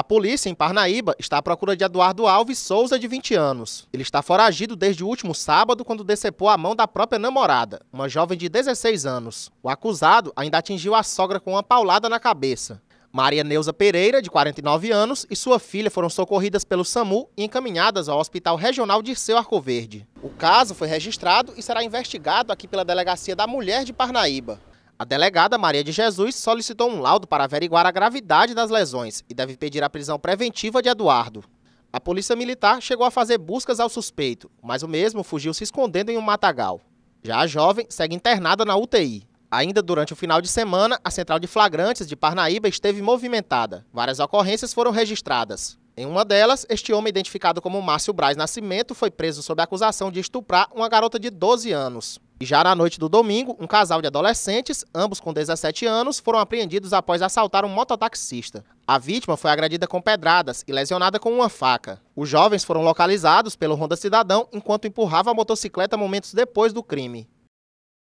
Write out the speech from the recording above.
A polícia em Parnaíba está à procura de Eduardo Alves Souza, de 20 anos. Ele está foragido desde o último sábado, quando decepou a mão da própria namorada, uma jovem de 16 anos. O acusado ainda atingiu a sogra com uma paulada na cabeça. Maria Neuza Pereira, de 49 anos, e sua filha foram socorridas pelo SAMU e encaminhadas ao Hospital Regional de Arco Verde. O caso foi registrado e será investigado aqui pela Delegacia da Mulher de Parnaíba. A delegada Maria de Jesus solicitou um laudo para averiguar a gravidade das lesões e deve pedir a prisão preventiva de Eduardo. A polícia militar chegou a fazer buscas ao suspeito, mas o mesmo fugiu se escondendo em um matagal. Já a jovem segue internada na UTI. Ainda durante o final de semana, a central de flagrantes de Parnaíba esteve movimentada. Várias ocorrências foram registradas. Em uma delas, este homem, identificado como Márcio Braz Nascimento, foi preso sob acusação de estuprar uma garota de 12 anos. E já na noite do domingo, um casal de adolescentes, ambos com 17 anos, foram apreendidos após assaltar um mototaxista. A vítima foi agredida com pedradas e lesionada com uma faca. Os jovens foram localizados pelo Ronda Cidadão enquanto empurrava a motocicleta momentos depois do crime.